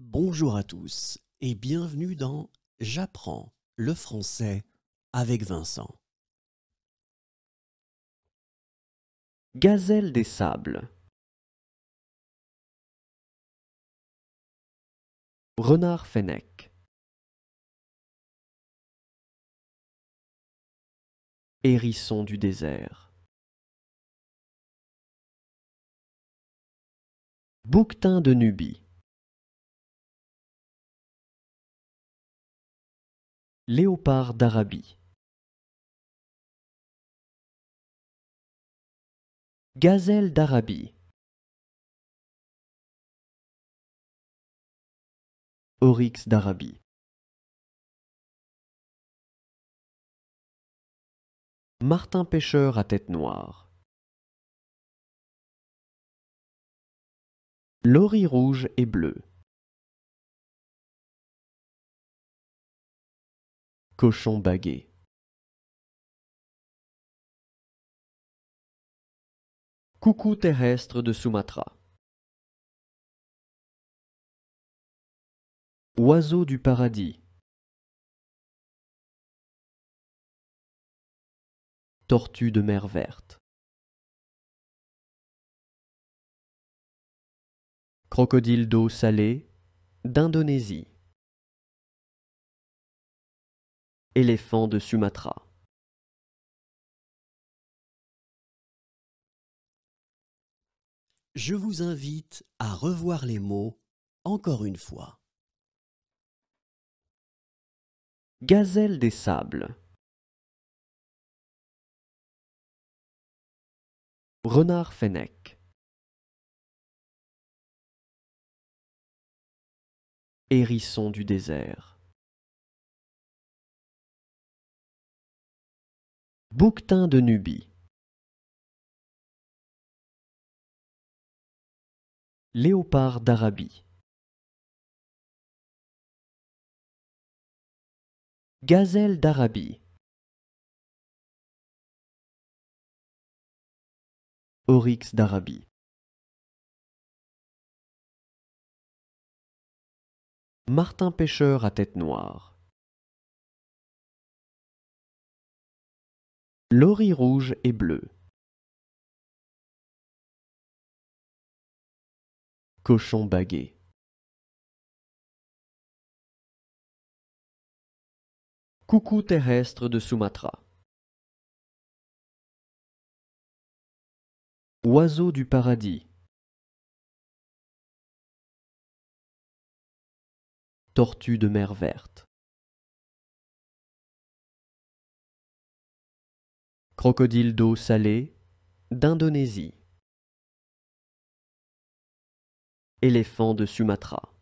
Bonjour à tous et bienvenue dans J'apprends le français avec Vincent. Gazelle des sables. Renard fennec. Hérisson du désert. Bouquetin de Nubie. Léopard d'Arabie Gazelle d'Arabie Oryx d'Arabie Martin pêcheur à tête noire Lori rouge et bleu cochon bagué Coucou terrestre de Sumatra Oiseau du paradis Tortue de mer verte Crocodile d'eau salée d'Indonésie éléphant de Sumatra. Je vous invite à revoir les mots encore une fois. Gazelle des sables. Renard fennec. Hérisson du désert. Bouctin de Nubie. Léopard d'Arabie. Gazelle d'Arabie. Oryx d'Arabie. Martin pêcheur à tête noire. Lori rouge et bleu. Cochon bagué. Coucou terrestre de Sumatra. Oiseau du paradis. Tortue de mer verte. crocodile d'eau salée d'Indonésie, éléphant de Sumatra.